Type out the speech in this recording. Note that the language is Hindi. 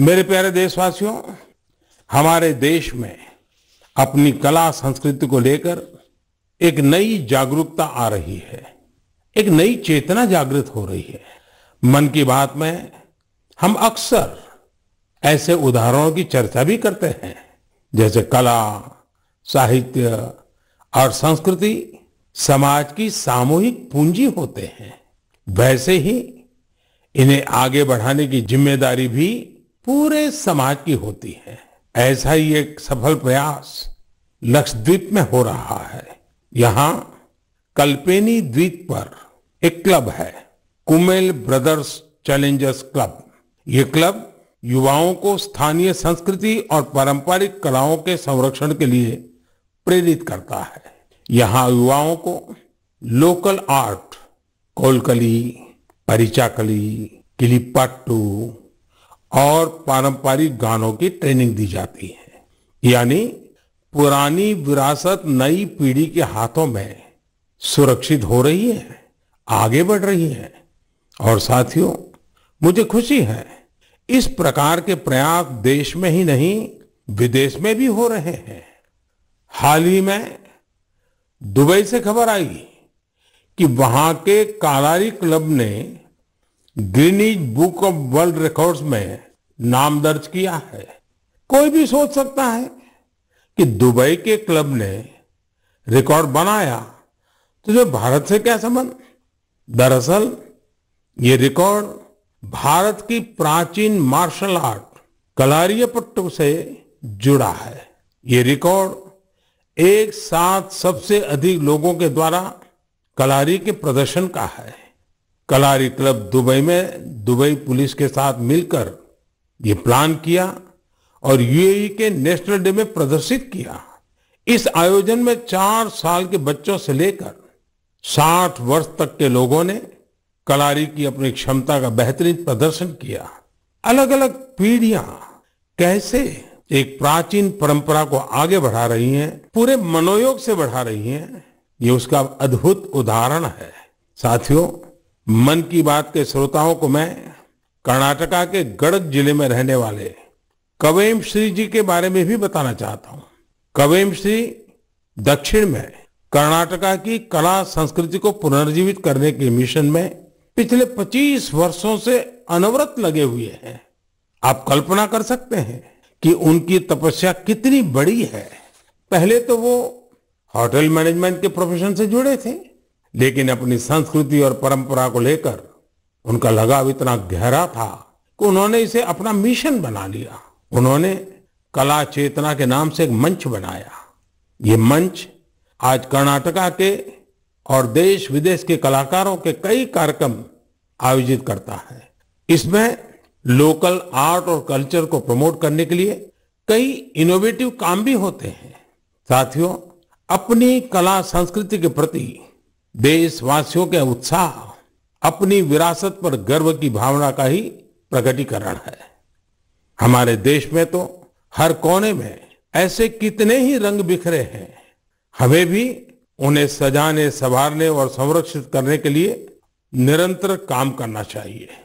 मेरे प्यारे देशवासियों हमारे देश में अपनी कला संस्कृति को लेकर एक नई जागरूकता आ रही है एक नई चेतना जागृत हो रही है मन की बात में हम अक्सर ऐसे उदाहरणों की चर्चा भी करते हैं जैसे कला साहित्य और संस्कृति समाज की सामूहिक पूंजी होते हैं वैसे ही इन्हें आगे बढ़ाने की जिम्मेदारी भी पूरे समाज की होती है ऐसा ही एक सफल प्रयास लक्षद्वीप में हो रहा है यहाँ कल्पेनी द्वीप पर एक क्लब है कुमेल ब्रदर्स चैलेंजर्स क्लब ये क्लब युवाओं को स्थानीय संस्कृति और पारंपरिक कलाओं के संरक्षण के लिए प्रेरित करता है यहाँ युवाओं को लोकल आर्ट कोलकली परिचाकली किलिपाट्टू और पारंपरिक गानों की ट्रेनिंग दी जाती है यानी पुरानी विरासत नई पीढ़ी के हाथों में सुरक्षित हो रही है आगे बढ़ रही है और साथियों मुझे खुशी है इस प्रकार के प्रयास देश में ही नहीं विदेश में भी हो रहे हैं हाल ही में दुबई से खबर आई कि वहां के कालारी क्लब ने Guinness book of world records में नाम दर्ज किया है कोई भी सोच सकता है कि दुबई के क्लब ने रिकॉर्ड बनाया तो जो भारत से क्या संबंध दरअसल ये रिकॉर्ड भारत की प्राचीन मार्शल आर्ट कलारियपट्टू से जुड़ा है ये रिकॉर्ड एक साथ सबसे अधिक लोगों के द्वारा कलारी के प्रदर्शन का है कलारी क्लब दुबई में दुबई पुलिस के साथ मिलकर ये प्लान किया और यूएई e के नेशनल डे में प्रदर्शित किया इस आयोजन में चार साल के बच्चों से लेकर साठ वर्ष तक के लोगों ने कलारी की अपनी क्षमता का बेहतरीन प्रदर्शन किया अलग अलग पीढ़ियां कैसे एक प्राचीन परंपरा को आगे बढ़ा रही हैं, पूरे मनोयोग से बढ़ा रही हैं, ये उसका अद्भुत उदाहरण है साथियों मन की बात के श्रोताओं को मैं कर्नाटका के गड़क जिले में रहने वाले कवेम श्री जी के बारे में भी बताना चाहता हूं कवेम श्री दक्षिण में कर्नाटका की कला संस्कृति को पुनर्जीवित करने के मिशन में पिछले 25 वर्षों से अनवरत लगे हुए हैं आप कल्पना कर सकते हैं कि उनकी तपस्या कितनी बड़ी है पहले तो वो होटल मैनेजमेंट के प्रोफेशन से जुड़े थे लेकिन अपनी संस्कृति और परंपरा को लेकर उनका लगाव इतना गहरा था कि उन्होंने इसे अपना मिशन बना लिया उन्होंने कला चेतना के नाम से एक मंच बनाया ये मंच आज कर्नाटका के और देश विदेश के कलाकारों के कई कार्यक्रम आयोजित करता है इसमें लोकल आर्ट और कल्चर को प्रमोट करने के लिए कई इनोवेटिव काम भी होते हैं साथियों अपनी कला संस्कृति के प्रति देशवासियों के उत्साह अपनी विरासत पर गर्व की भावना का ही प्रकटीकरण है हमारे देश में तो हर कोने में ऐसे कितने ही रंग बिखरे हैं हमें भी उन्हें सजाने संवारने और संरक्षित करने के लिए निरंतर काम करना चाहिए